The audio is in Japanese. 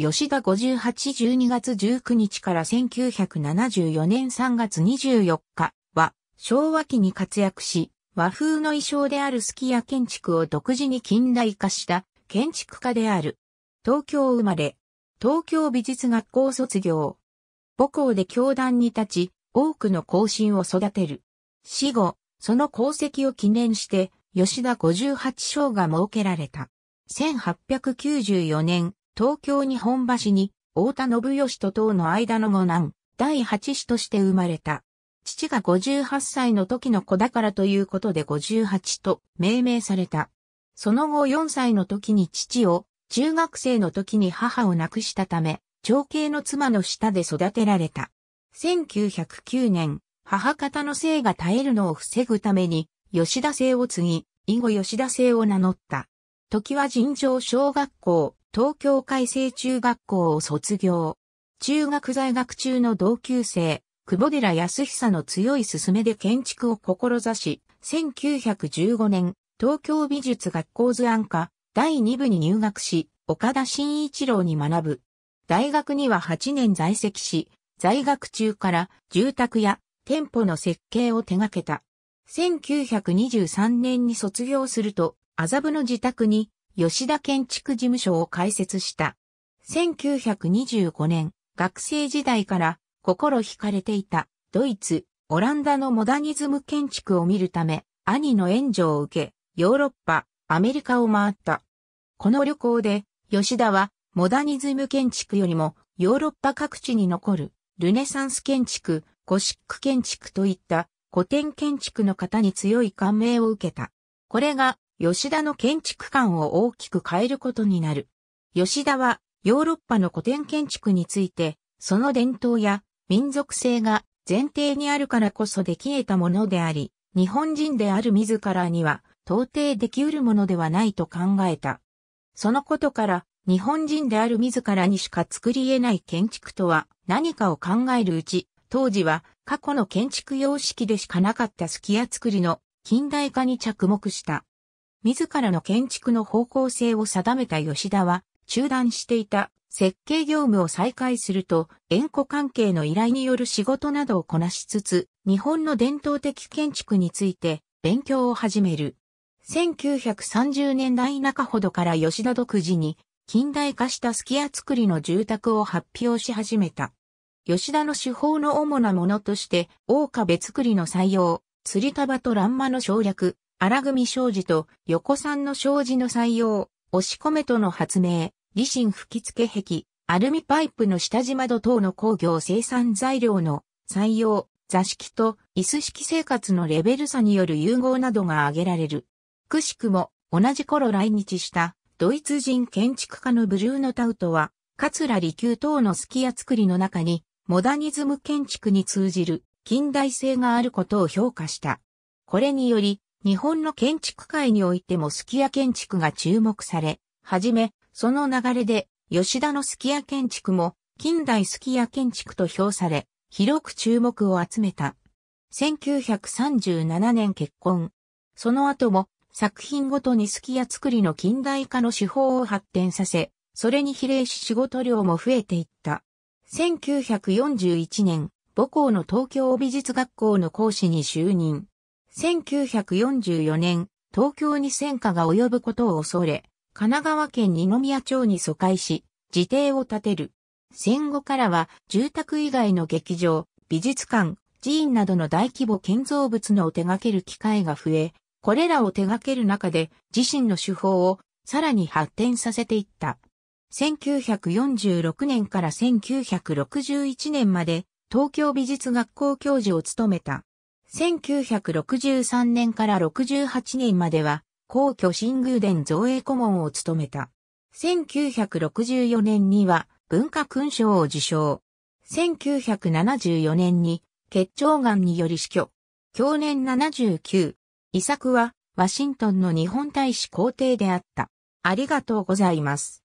吉田58 12月19日から1974年3月24日は昭和期に活躍し、和風の衣装であるスキヤ建築を独自に近代化した建築家である。東京生まれ、東京美術学校卒業。母校で教壇に立ち、多くの後進を育てる。死後、その功績を記念して、吉田58章が設けられた。1894年、東京日本橋に、大田信義と党の間の五男、第八子として生まれた。父が58歳の時の子だからということで58と命名された。その後4歳の時に父を、中学生の時に母を亡くしたため、長兄の妻の下で育てられた。1909年、母方の姓が絶えるのを防ぐために、吉田姓を継ぎ、以後吉田姓を名乗った。時は尋常小学校、東京海星中学校を卒業。中学在学中の同級生、久保寺康久の強い勧めで建築を志し、1915年、東京美術学校図案科第2部に入学し、岡田新一郎に学ぶ。大学には8年在籍し、在学中から住宅や店舗の設計を手掛けた。1923年に卒業すると、麻布の自宅に吉田建築事務所を開設した。1925年、学生時代から心惹かれていたドイツ、オランダのモダニズム建築を見るため、兄の援助を受け、ヨーロッパ、アメリカを回った。この旅行で、吉田は、モダニズム建築よりも、ヨーロッパ各地に残る、ルネサンス建築、ゴシック建築といった、古典建築の方に強い感銘を受けた。これが、吉田の建築観を大きく変えることになる。吉田はヨーロッパの古典建築について、その伝統や民族性が前提にあるからこそでき得たものであり、日本人である自らには到底でき得るものではないと考えた。そのことから、日本人である自らにしか作り得ない建築とは何かを考えるうち、当時は過去の建築様式でしかなかったすき家作りの近代化に着目した。自らの建築の方向性を定めた吉田は、中断していた設計業務を再開すると、縁故関係の依頼による仕事などをこなしつつ、日本の伝統的建築について勉強を始める。1930年代中ほどから吉田独自に近代化したすき家作りの住宅を発表し始めた。吉田の手法の主なものとして、大壁作りの採用、釣り束と欄間の省略、荒組障子と横山の障子の採用、押し込めとの発明、理心吹き付け壁、アルミパイプの下地窓等の工業生産材料の採用、座敷と椅子式生活のレベル差による融合などが挙げられる。くしくも同じ頃来日したドイツ人建築家のブルーノ・タウトは、桂離宮等のすき家作りの中にモダニズム建築に通じる近代性があることを評価した。これにより日本の建築界においてもスキヤ建築が注目され、はじめ、その流れで、吉田のスキヤ建築も、近代スキヤ建築と評され、広く注目を集めた。1937年結婚。その後も、作品ごとにスキヤ作りの近代化の手法を発展させ、それに比例し仕事量も増えていった。1941年、母校の東京美術学校の講師に就任。1944年、東京に戦火が及ぶことを恐れ、神奈川県二宮町に疎開し、自邸を建てる。戦後からは住宅以外の劇場、美術館、寺院などの大規模建造物のを手掛ける機会が増え、これらを手掛ける中で自身の手法をさらに発展させていった。1946年から1961年まで東京美術学校教授を務めた。1963年から68年までは、皇居新宮殿造営顧問を務めた。1964年には文化勲章を受賞。1974年に結腸がんにより死去。去年79。遺作はワシントンの日本大使皇帝であった。ありがとうございます。